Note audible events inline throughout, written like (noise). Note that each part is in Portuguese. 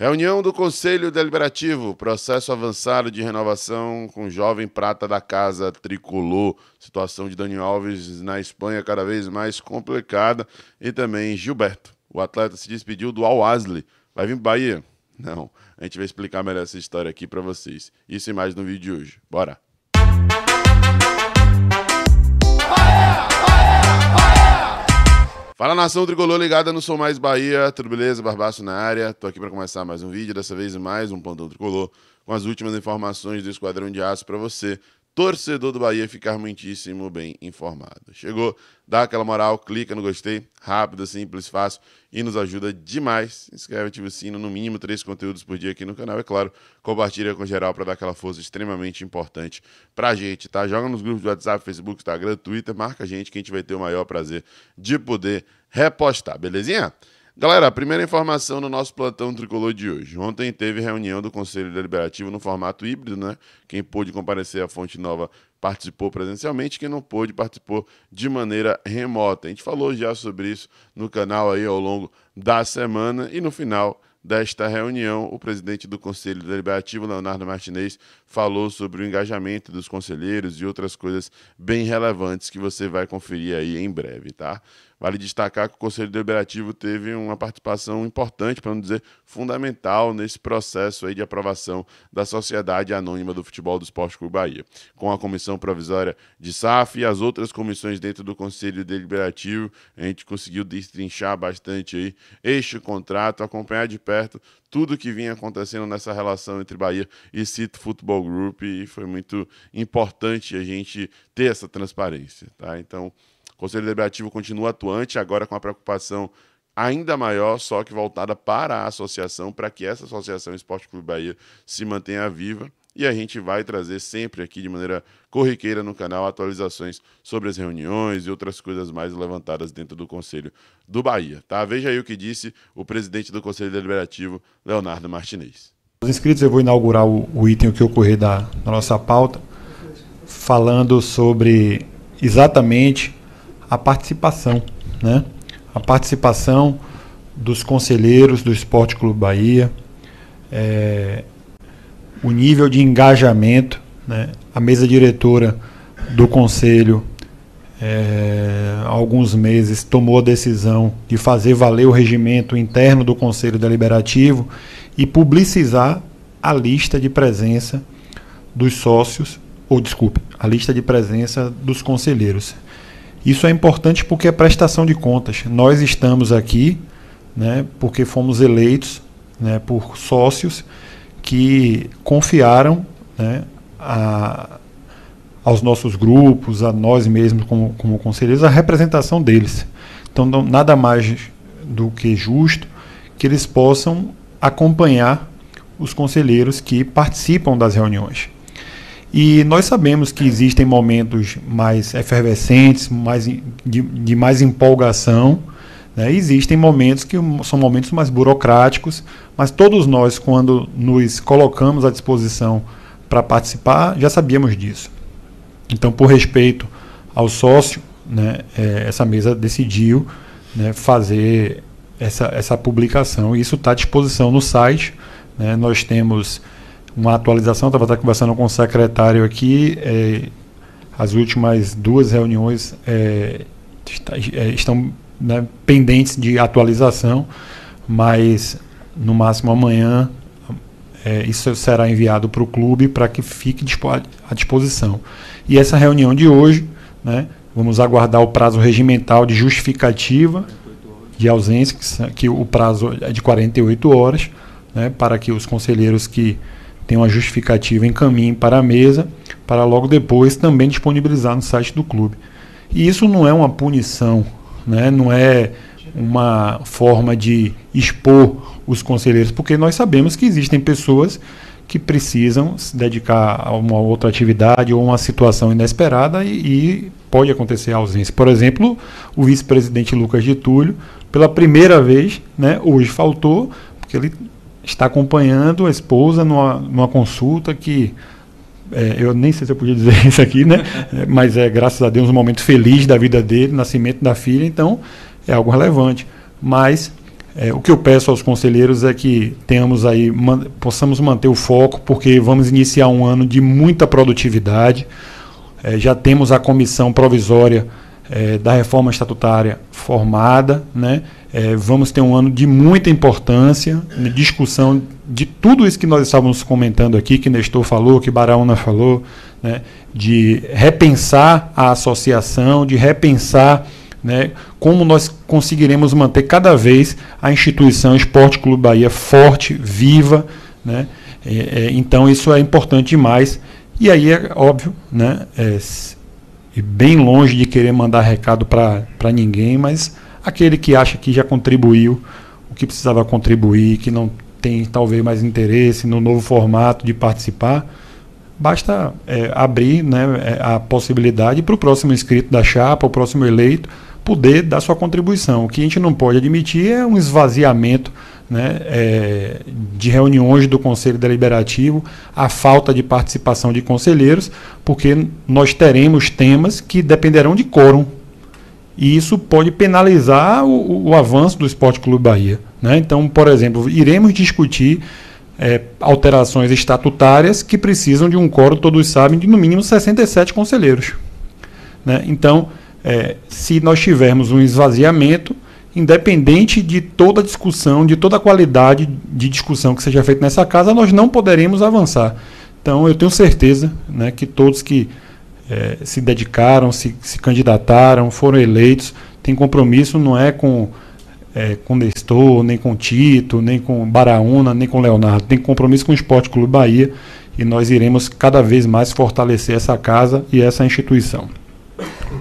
Reunião do Conselho Deliberativo, processo avançado de renovação com jovem prata da casa tricolor. Situação de Dani Alves na Espanha cada vez mais complicada e também Gilberto. O atleta se despediu do Al Asli. Vai vir para Bahia? Não. A gente vai explicar melhor essa história aqui para vocês. Isso e mais no vídeo de hoje. Bora. Fala nação tricolor ligada no Sou Mais Bahia, tudo beleza? Barbaço na área, tô aqui para começar mais um vídeo, dessa vez mais um plantão tricolor, com as últimas informações do Esquadrão de Aço para você, torcedor do Bahia, ficar muitíssimo bem informado. Chegou, dá aquela moral, clica no gostei, rápido, simples, fácil e nos ajuda demais. Inscreve, ativa o sino, no mínimo três conteúdos por dia aqui no canal, é claro. Compartilha com geral para dar aquela força extremamente importante pra gente, tá? Joga nos grupos do WhatsApp, Facebook, Instagram, Twitter, marca a gente que a gente vai ter o maior prazer de poder repostar, belezinha? Galera, primeira informação no nosso plantão tricolor de hoje. Ontem teve reunião do Conselho Deliberativo no formato híbrido, né? Quem pôde comparecer à Fonte Nova participou presencialmente, quem não pôde participou de maneira remota. A gente falou já sobre isso no canal aí ao longo da semana e no final desta reunião, o presidente do Conselho Deliberativo, Leonardo Martinez, falou sobre o engajamento dos conselheiros e outras coisas bem relevantes que você vai conferir aí em breve, tá? Vale destacar que o Conselho Deliberativo teve uma participação importante, para não dizer fundamental, nesse processo aí de aprovação da Sociedade Anônima do Futebol do Esporte Clube Bahia. Com a comissão provisória de SAF e as outras comissões dentro do Conselho Deliberativo, a gente conseguiu destrinchar bastante aí este contrato, acompanhar de perto tudo o que vinha acontecendo nessa relação entre Bahia e Cito Futebol Group e foi muito importante a gente ter essa transparência, tá? Então, Conselho Deliberativo continua atuante, agora com a preocupação ainda maior, só que voltada para a associação, para que essa associação Esporte Clube Bahia se mantenha viva. E a gente vai trazer sempre aqui de maneira corriqueira no canal atualizações sobre as reuniões e outras coisas mais levantadas dentro do Conselho do Bahia. Tá? Veja aí o que disse o presidente do Conselho Deliberativo, Leonardo Martinez. Os inscritos, eu vou inaugurar o, o item que ocorrer da, da nossa pauta, falando sobre exatamente a participação, né? A participação dos conselheiros do Esporte Clube Bahia, é, o nível de engajamento, né? A mesa diretora do conselho é, há alguns meses tomou a decisão de fazer valer o regimento interno do Conselho Deliberativo e publicizar a lista de presença dos sócios, ou desculpe, a lista de presença dos conselheiros. Isso é importante porque é prestação de contas. Nós estamos aqui né, porque fomos eleitos né, por sócios que confiaram né, a, aos nossos grupos, a nós mesmos como, como conselheiros, a representação deles. Então, não, nada mais do que justo que eles possam acompanhar os conselheiros que participam das reuniões. E nós sabemos que existem momentos mais efervescentes, mais, de, de mais empolgação. Né? Existem momentos que são momentos mais burocráticos, mas todos nós, quando nos colocamos à disposição para participar, já sabíamos disso. Então, por respeito ao sócio, né, é, essa mesa decidiu né, fazer essa, essa publicação. E isso está à disposição no site. Né. Nós temos uma atualização, estava até conversando com o secretário aqui, é, as últimas duas reuniões é, está, é, estão né, pendentes de atualização, mas no máximo amanhã é, isso será enviado para o clube para que fique à disposição. E essa reunião de hoje, né, vamos aguardar o prazo regimental de justificativa de ausência, que, que o prazo é de 48 horas, né, para que os conselheiros que tem uma justificativa em caminho para a mesa, para logo depois também disponibilizar no site do clube. E isso não é uma punição, né? não é uma forma de expor os conselheiros, porque nós sabemos que existem pessoas que precisam se dedicar a uma outra atividade ou uma situação inesperada e, e pode acontecer a ausência. Por exemplo, o vice-presidente Lucas de Túlio, pela primeira vez, né, hoje faltou, porque ele está acompanhando a esposa numa, numa consulta que é, eu nem sei se eu podia dizer (laughs) isso aqui, né? É, mas é graças a Deus um momento feliz da vida dele, nascimento da filha, então é algo relevante. Mas é, o que eu peço aos conselheiros é que tenhamos aí, man, possamos manter o foco, porque vamos iniciar um ano de muita produtividade. É, já temos a comissão provisória é, da reforma estatutária formada, né? É, vamos ter um ano de muita importância, de discussão de tudo isso que nós estávamos comentando aqui, que Nestor falou, que Baraúna falou, né? de repensar a associação, de repensar né? como nós conseguiremos manter cada vez a instituição Esporte Clube Bahia forte, viva. Né? É, é então, isso é importante demais. E aí, é óbvio, né? É, e bem longe de querer mandar recado para ninguém, mas aquele que acha que já contribuiu o que precisava contribuir, que não tem talvez mais interesse no novo formato de participar, basta é, abrir né, é, a possibilidade para o próximo inscrito da chapa, o próximo eleito poder dar sua contribuição. O que a gente não pode admitir é um esvaziamento né, é, de reuniões do Conselho Deliberativo, a falta de participação de conselheiros, porque nós teremos temas que dependerão de quórum. E isso pode penalizar o, o avanço do Esporte Clube Bahia. Né? Então, por exemplo, iremos discutir é, alterações estatutárias que precisam de um quórum, todos sabem, de no mínimo 67 conselheiros. Né? Então, é, se nós tivermos um esvaziamento, independente de toda discussão, de toda qualidade de discussão que seja feita nessa casa, nós não poderemos avançar. Então, eu tenho certeza né, que todos que é, se dedicaram, se, se, candidataram, foram eleitos, têm compromisso, não é com é, com Nestor, nem com Tito, nem com Baraúna, nem com Leonardo, tem compromisso com o Esporte Clube Bahia e nós iremos cada vez mais fortalecer essa casa e essa instituição.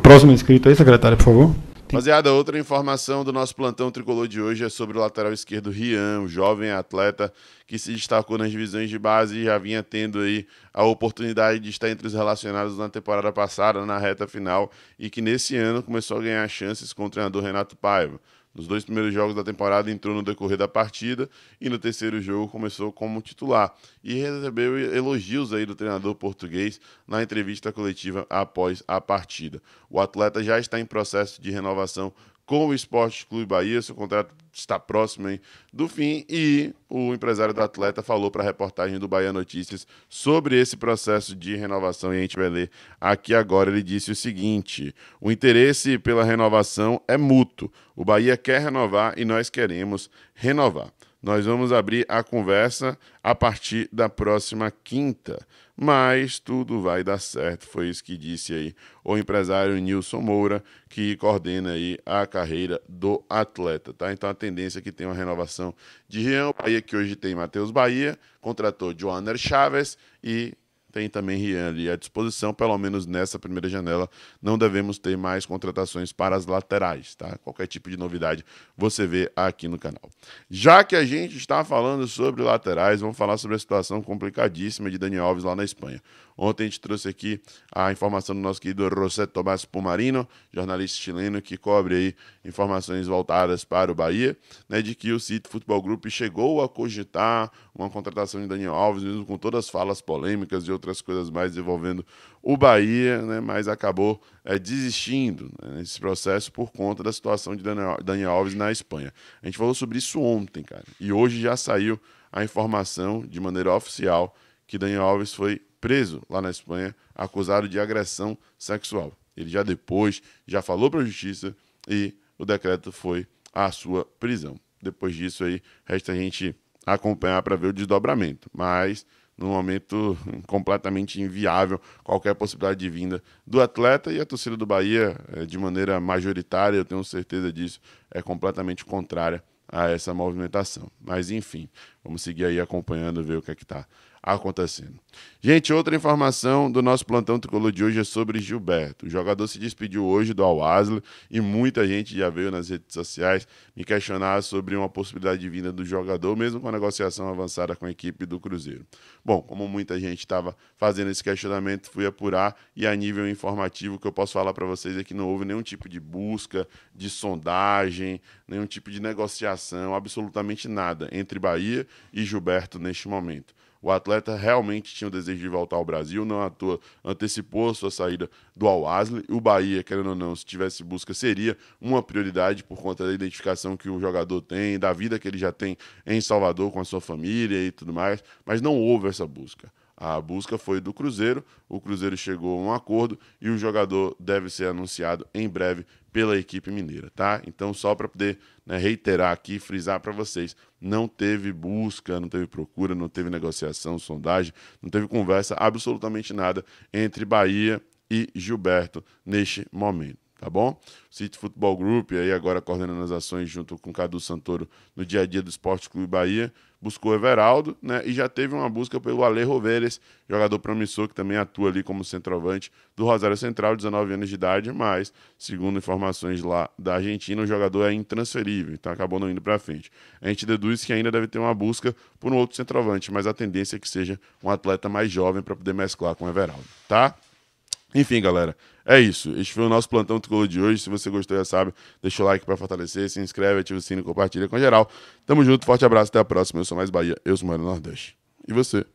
Próximo inscrito aí, secretário, por favor. Rapaziada, outra informação do nosso plantão tricolor de hoje é sobre o lateral esquerdo Rian, o jovem atleta que se destacou nas divisões de base e já vinha tendo aí a oportunidade de estar entre os relacionados na temporada passada, na reta final, e que nesse ano começou a ganhar chances com o treinador Renato Paiva. Nos dois primeiros jogos da temporada entrou no decorrer da partida e no terceiro jogo começou como titular e recebeu elogios aí do treinador português na entrevista coletiva após a partida. O atleta já está em processo de renovação com o Esporte Clube Bahia. Seu contrato está próximo hein, do fim e o empresário do atleta falou para a reportagem do Bahia Notícias sobre esse processo de renovação e a gente vai ler aqui agora. Ele disse o seguinte: o interesse pela renovação é mútuo. O Bahia quer renovar e nós queremos renovar. Nós vamos abrir a conversa a partir da próxima quinta. Mas tudo vai dar certo, foi isso que disse aí o empresário Nilson Moura, que coordena aí a carreira do atleta, tá? Então a tendência é que tem uma renovação de Jean Bahia, que hoje tem Matheus Bahia, contratou Joaner Chaves e tem também Rian ali à disposição, pelo menos nessa primeira janela não devemos ter mais contratações para as laterais, tá? Qualquer tipo de novidade você vê aqui no canal. Já que a gente está falando sobre laterais, vamos falar sobre a situação complicadíssima de Dani Alves lá na Espanha. Ontem a gente trouxe aqui a informação do nosso querido José Tomás Pumarino, jornalista chileno que cobre aí informações voltadas para o Bahia, né, de que o City Futebol Group chegou a cogitar uma contratação de Daniel Alves, mesmo com todas as falas polêmicas e outras outras coisas mais envolvendo o Bahia, né, mas acabou é, desistindo né, nesse processo por conta da situação de Daniel Alves na Espanha. A gente falou sobre isso ontem, cara, e hoje já saiu a informação de maneira oficial que Daniel Alves foi preso lá na Espanha, acusado de agressão sexual. Ele já depois já falou para a justiça e o decreto foi a sua prisão. Depois disso aí, resta a gente acompanhar para ver o desdobramento. Mas num momento completamente inviável qualquer possibilidade de vinda do atleta e a torcida do Bahia, eh, de maneira majoritária, eu tenho certeza disso, é completamente contrária a essa movimentação. Mas enfim, vamos seguir aí acompanhando, ver o que é que está acontecendo. Gente, outra informação do nosso plantão tricolor de hoje é sobre Gilberto. O jogador se despediu hoje do Al-Wasl e muita gente já veio nas redes sociais me questionar sobre uma possibilidade de vinda do jogador, mesmo com a negociação avançada com a equipe do Cruzeiro. Bom, como muita gente estava fazendo esse questionamento, fui apurar e a nível informativo que eu posso falar para vocês é que não houve nenhum tipo de busca, de sondagem, nenhum tipo de negociação, absolutamente nada entre Bahia e Gilberto neste momento. O atleta realmente tinha o desejo de voltar ao Brasil, não à toa antecipou sua saída do Al Asli. O Bahia, querendo ou não, se tivesse busca, seria uma prioridade por conta da identificação que o jogador tem, da vida que ele já tem em Salvador com a sua família e tudo mais, mas não houve essa busca. A busca foi do Cruzeiro, o Cruzeiro chegou a um acordo e o jogador deve ser anunciado em breve pela equipe mineira, tá? Então, só para poder né, reiterar aqui, frisar para vocês, não teve busca, não teve procura, não teve negociação, sondagem, não teve conversa, absolutamente nada entre Bahia e Gilberto neste momento tá bom? City Futebol Group, aí agora coordenando as ações junto com Cadu Santoro no dia a dia do Esporte Clube Bahia, buscou Everaldo, né? E já teve uma busca pelo Ale Roveres, jogador promissor que também atua ali como centroavante do Rosário Central, 19 anos de idade, mas, segundo informações lá da Argentina, o jogador é intransferível, então acabou não indo para frente. A gente deduz que ainda deve ter uma busca por um outro centroavante, mas a tendência é que seja um atleta mais jovem para poder mesclar com o Everaldo, tá? Enfim, galera, é isso. Este foi o nosso plantão tricolor de hoje. Se você gostou, já sabe, deixa o like para fortalecer, se inscreve, ativa o sino, compartilha com geral. Tamo junto, forte abraço, até a próxima. Eu sou mais Bahia, eu sou Mário Nordeste. E você?